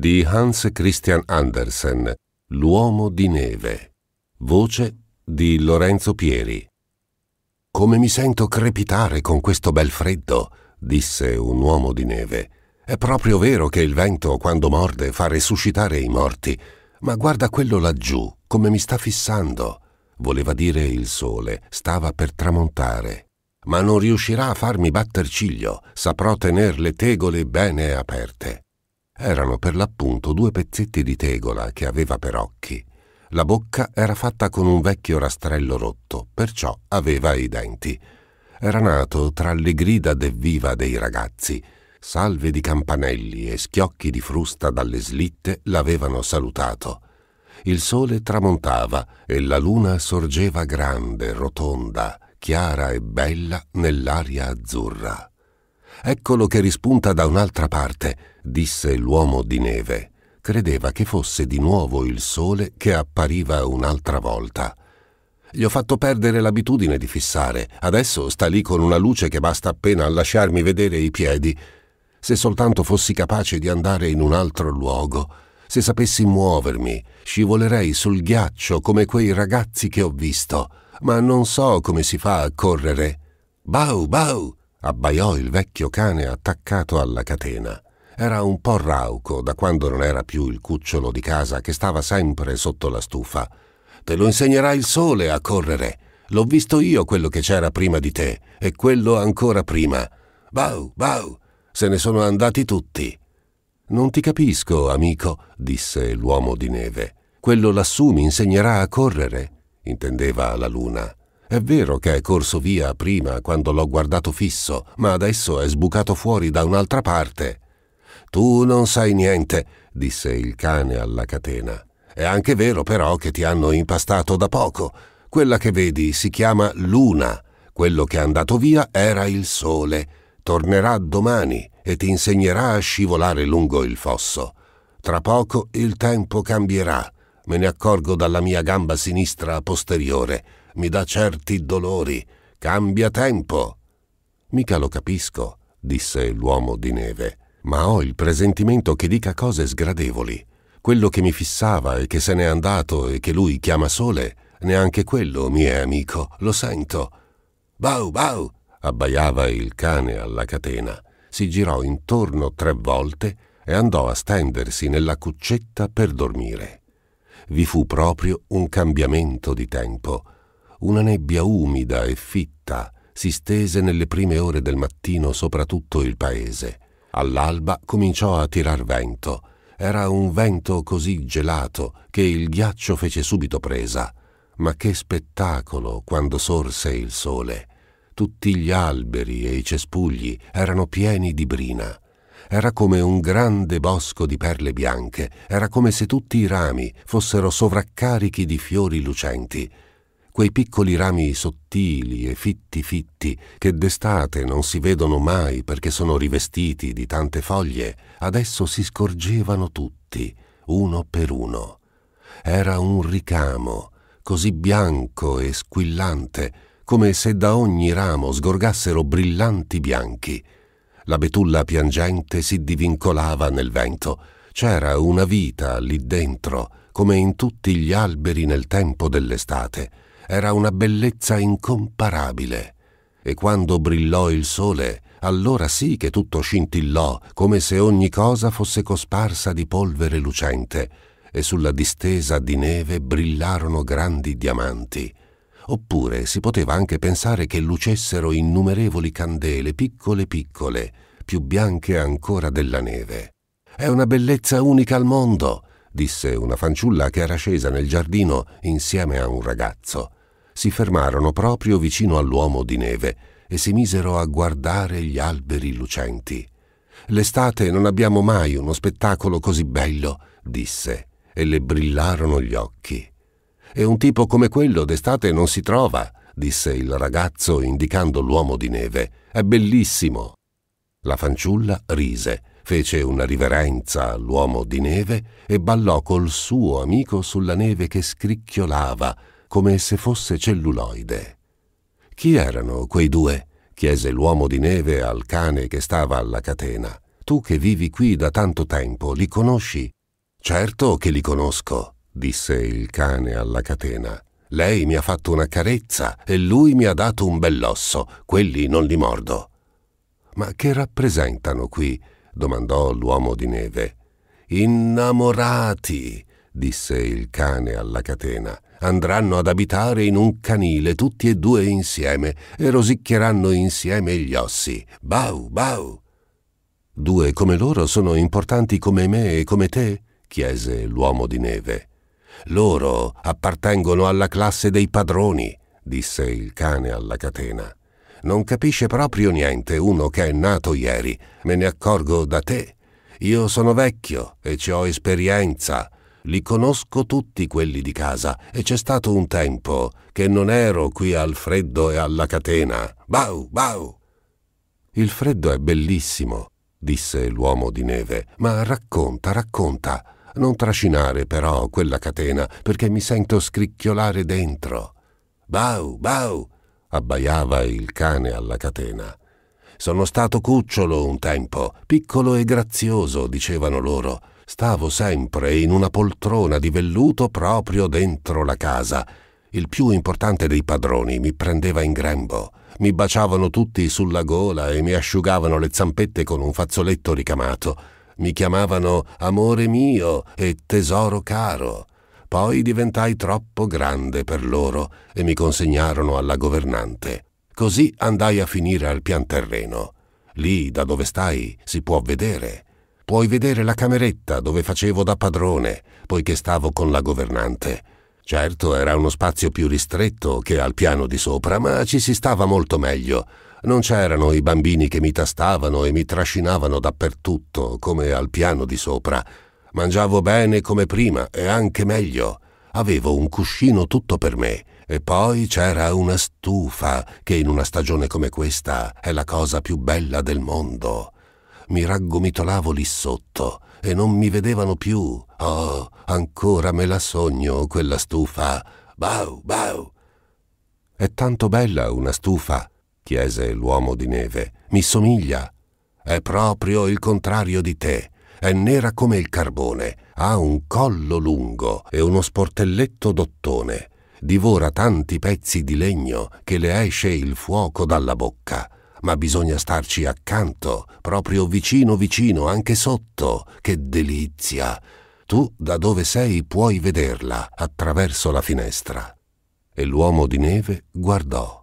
di Hans Christian Andersen, L'uomo di neve. Voce di Lorenzo Pieri. Come mi sento crepitare con questo bel freddo, disse un uomo di neve. È proprio vero che il vento, quando morde, fa resuscitare i morti, ma guarda quello laggiù, come mi sta fissando. Voleva dire il sole, stava per tramontare. Ma non riuscirà a farmi batter ciglio, saprò tener le tegole bene aperte. Erano per l'appunto due pezzetti di tegola che aveva per occhi. La bocca era fatta con un vecchio rastrello rotto, perciò aveva i denti. Era nato tra le grida d'evviva dei ragazzi. Salve di campanelli e schiocchi di frusta dalle slitte l'avevano salutato. Il sole tramontava e la luna sorgeva grande, rotonda, chiara e bella nell'aria azzurra. Eccolo che rispunta da un'altra parte, disse l'uomo di neve, credeva che fosse di nuovo il sole che appariva un'altra volta. Gli ho fatto perdere l'abitudine di fissare, adesso sta lì con una luce che basta appena a lasciarmi vedere i piedi. Se soltanto fossi capace di andare in un altro luogo, se sapessi muovermi, scivolerei sul ghiaccio come quei ragazzi che ho visto, ma non so come si fa a correre. Bau, bau! abbaiò il vecchio cane attaccato alla catena. Era un po' rauco da quando non era più il cucciolo di casa che stava sempre sotto la stufa. Te lo insegnerà il sole a correre. L'ho visto io quello che c'era prima di te e quello ancora prima. Bau, bau, se ne sono andati tutti. Non ti capisco, amico, disse l'uomo di neve. Quello lassù mi insegnerà a correre, intendeva la luna. È vero che è corso via prima quando l'ho guardato fisso, ma adesso è sbucato fuori da un'altra parte. Tu non sai niente, disse il cane alla catena. È anche vero però che ti hanno impastato da poco. Quella che vedi si chiama luna. Quello che è andato via era il sole. Tornerà domani e ti insegnerà a scivolare lungo il fosso. Tra poco il tempo cambierà. Me ne accorgo dalla mia gamba sinistra posteriore. Mi dà certi dolori. Cambia tempo. Mica lo capisco, disse l'uomo di neve ma ho il presentimento che dica cose sgradevoli. Quello che mi fissava e che se n'è andato e che lui chiama sole, neanche quello mi è amico, lo sento. Bau, bau! abbaiava il cane alla catena. Si girò intorno tre volte e andò a stendersi nella cuccetta per dormire. Vi fu proprio un cambiamento di tempo. Una nebbia umida e fitta si stese nelle prime ore del mattino sopra tutto il paese All'alba cominciò a tirar vento. Era un vento così gelato che il ghiaccio fece subito presa. Ma che spettacolo quando sorse il sole! Tutti gli alberi e i cespugli erano pieni di brina. Era come un grande bosco di perle bianche, era come se tutti i rami fossero sovraccarichi di fiori lucenti quei piccoli rami sottili e fitti fitti che d'estate non si vedono mai perché sono rivestiti di tante foglie, adesso si scorgevano tutti, uno per uno. Era un ricamo, così bianco e squillante, come se da ogni ramo sgorgassero brillanti bianchi. La betulla piangente si divincolava nel vento. C'era una vita lì dentro, come in tutti gli alberi nel tempo dell'estate era una bellezza incomparabile. E quando brillò il sole, allora sì che tutto scintillò, come se ogni cosa fosse cosparsa di polvere lucente, e sulla distesa di neve brillarono grandi diamanti. Oppure si poteva anche pensare che lucessero innumerevoli candele piccole piccole, più bianche ancora della neve. È una bellezza unica al mondo, disse una fanciulla che era scesa nel giardino insieme a un ragazzo si fermarono proprio vicino all'uomo di neve e si misero a guardare gli alberi lucenti. L'estate non abbiamo mai uno spettacolo così bello, disse, e le brillarono gli occhi. E un tipo come quello d'estate non si trova, disse il ragazzo indicando l'uomo di neve. È bellissimo. La fanciulla rise, fece una riverenza all'uomo di neve e ballò col suo amico sulla neve che scricchiolava come se fosse celluloide. Chi erano quei due? chiese l'uomo di neve al cane che stava alla catena. Tu che vivi qui da tanto tempo, li conosci? Certo che li conosco, disse il cane alla catena. Lei mi ha fatto una carezza e lui mi ha dato un bell'osso, quelli non li mordo. Ma che rappresentano qui? domandò l'uomo di neve. Innamorati, disse il cane alla catena andranno ad abitare in un canile tutti e due insieme e rosicchieranno insieme gli ossi. Bau, bau. Due come loro sono importanti come me e come te? chiese l'uomo di neve. Loro appartengono alla classe dei padroni, disse il cane alla catena. Non capisce proprio niente uno che è nato ieri. Me ne accorgo da te. Io sono vecchio e ci ho esperienza li conosco tutti quelli di casa e c'è stato un tempo che non ero qui al freddo e alla catena. Bau, bau! Il freddo è bellissimo, disse l'uomo di neve, ma racconta, racconta. Non trascinare però quella catena perché mi sento scricchiolare dentro. Bau, bau! abbaiava il cane alla catena. Sono stato cucciolo un tempo, piccolo e grazioso, dicevano loro Stavo sempre in una poltrona di velluto proprio dentro la casa. Il più importante dei padroni mi prendeva in grembo. Mi baciavano tutti sulla gola e mi asciugavano le zampette con un fazzoletto ricamato. Mi chiamavano amore mio e tesoro caro. Poi diventai troppo grande per loro e mi consegnarono alla governante. Così andai a finire al pian terreno. Lì da dove stai si può vedere. Puoi vedere la cameretta dove facevo da padrone, poiché stavo con la governante. Certo, era uno spazio più ristretto che al piano di sopra, ma ci si stava molto meglio. Non c'erano i bambini che mi tastavano e mi trascinavano dappertutto, come al piano di sopra. Mangiavo bene come prima e anche meglio. Avevo un cuscino tutto per me. E poi c'era una stufa, che in una stagione come questa è la cosa più bella del mondo mi raggomitolavo lì sotto e non mi vedevano più. Oh, ancora me la sogno quella stufa. Bau, bau. È tanto bella una stufa, chiese l'uomo di neve. Mi somiglia. È proprio il contrario di te. È nera come il carbone, ha un collo lungo e uno sportelletto d'ottone. Divora tanti pezzi di legno che le esce il fuoco dalla bocca ma bisogna starci accanto, proprio vicino vicino, anche sotto. Che delizia! Tu da dove sei puoi vederla attraverso la finestra. E l'uomo di neve guardò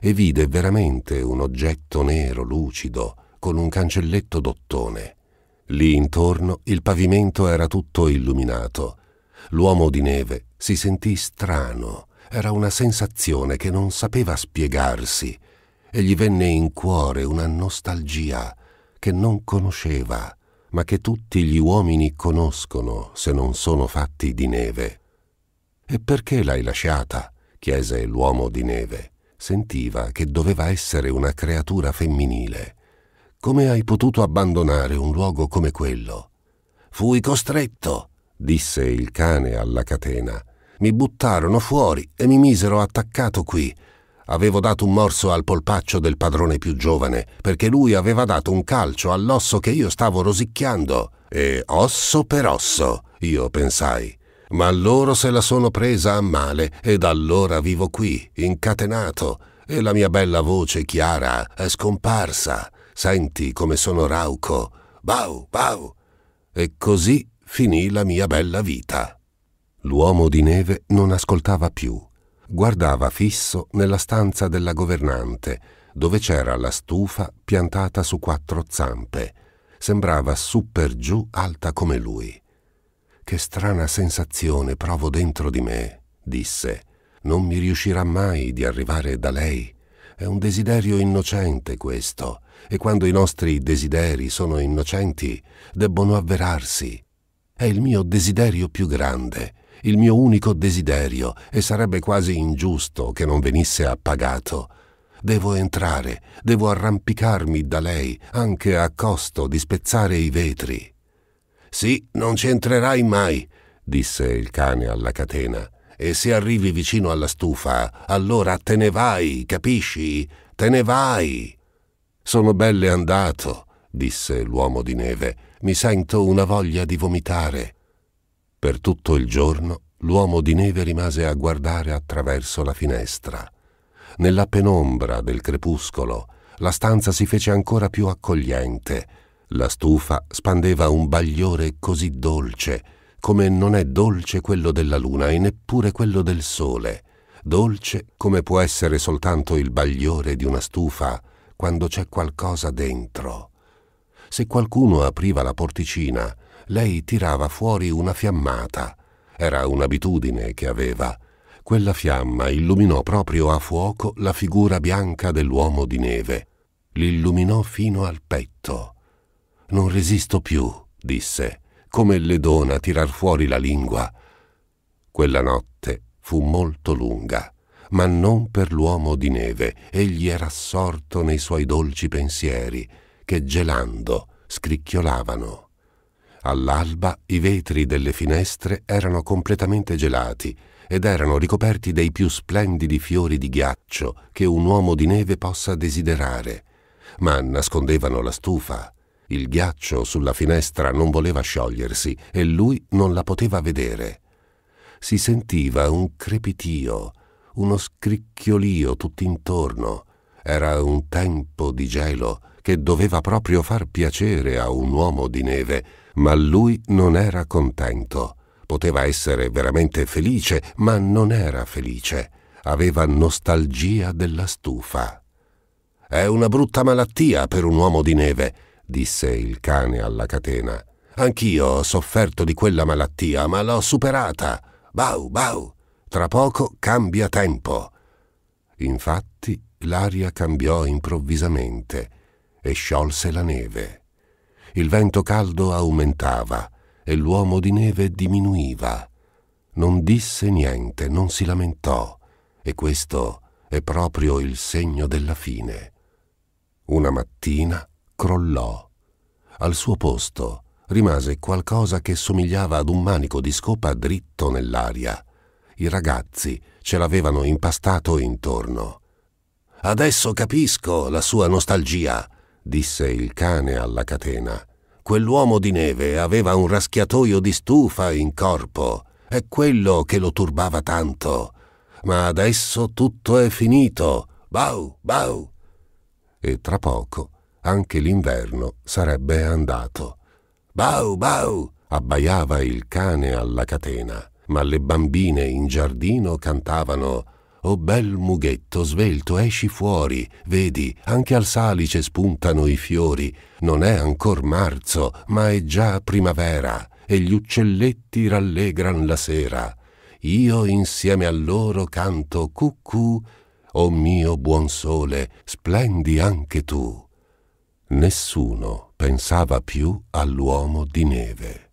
e vide veramente un oggetto nero lucido con un cancelletto d'ottone. Lì intorno il pavimento era tutto illuminato. L'uomo di neve si sentì strano. Era una sensazione che non sapeva spiegarsi e gli venne in cuore una nostalgia che non conosceva, ma che tutti gli uomini conoscono se non sono fatti di neve. E perché l'hai lasciata? chiese l'uomo di neve. Sentiva che doveva essere una creatura femminile. Come hai potuto abbandonare un luogo come quello? Fui costretto, disse il cane alla catena. Mi buttarono fuori e mi misero attaccato qui, Avevo dato un morso al polpaccio del padrone più giovane, perché lui aveva dato un calcio all'osso che io stavo rosicchiando. E osso per osso, io pensai. Ma loro se la sono presa a male ed allora vivo qui, incatenato, e la mia bella voce chiara è scomparsa. Senti come sono rauco. Bau, bau. E così finì la mia bella vita. L'uomo di neve non ascoltava più guardava fisso nella stanza della governante, dove c'era la stufa piantata su quattro zampe. Sembrava su per giù alta come lui. Che strana sensazione provo dentro di me, disse. Non mi riuscirà mai di arrivare da lei. È un desiderio innocente questo, e quando i nostri desideri sono innocenti, debbono avverarsi. È il mio desiderio più grande, il mio unico desiderio e sarebbe quasi ingiusto che non venisse appagato. Devo entrare, devo arrampicarmi da lei, anche a costo di spezzare i vetri. Sì, non ci entrerai mai, disse il cane alla catena. E se arrivi vicino alla stufa, allora te ne vai, capisci? Te ne vai. Sono belle andato, disse l'uomo di neve. Mi sento una voglia di vomitare. Per tutto il giorno l'uomo di neve rimase a guardare attraverso la finestra. Nella penombra del crepuscolo la stanza si fece ancora più accogliente. La stufa spandeva un bagliore così dolce, come non è dolce quello della luna e neppure quello del sole, dolce come può essere soltanto il bagliore di una stufa quando c'è qualcosa dentro. Se qualcuno apriva la porticina, lei tirava fuori una fiammata. Era un'abitudine che aveva. Quella fiamma illuminò proprio a fuoco la figura bianca dell'uomo di neve. L'illuminò fino al petto. Non resisto più, disse, come le dona tirar fuori la lingua. Quella notte fu molto lunga, ma non per l'uomo di neve. Egli era assorto nei suoi dolci pensieri, che gelando scricchiolavano. All'alba i vetri delle finestre erano completamente gelati ed erano ricoperti dei più splendidi fiori di ghiaccio che un uomo di neve possa desiderare, ma nascondevano la stufa. Il ghiaccio sulla finestra non voleva sciogliersi e lui non la poteva vedere. Si sentiva un crepitio, uno scricchiolio tutt'intorno. Era un tempo di gelo che doveva proprio far piacere a un uomo di neve ma lui non era contento. Poteva essere veramente felice, ma non era felice. Aveva nostalgia della stufa. È una brutta malattia per un uomo di neve, disse il cane alla catena. Anch'io ho sofferto di quella malattia, ma l'ho superata. Bau, bau. Tra poco cambia tempo. Infatti l'aria cambiò improvvisamente e sciolse la neve. Il vento caldo aumentava e l'uomo di neve diminuiva. Non disse niente, non si lamentò, e questo è proprio il segno della fine. Una mattina crollò. Al suo posto rimase qualcosa che somigliava ad un manico di scopa dritto nell'aria. I ragazzi ce l'avevano impastato intorno. Adesso capisco la sua nostalgia, disse il cane alla catena. Quell'uomo di neve aveva un raschiatoio di stufa in corpo. È quello che lo turbava tanto. Ma adesso tutto è finito. Bau, bau. E tra poco anche l'inverno sarebbe andato. Bau, bau, abbaiava il cane alla catena, ma le bambine in giardino cantavano o oh, bel mughetto svelto, esci fuori, vedi, anche al salice spuntano i fiori. Non è ancor marzo, ma è già primavera, e gli uccelletti rallegran la sera. Io insieme a loro canto cucù, o mio buon sole, splendi anche tu. Nessuno pensava più all'uomo di neve.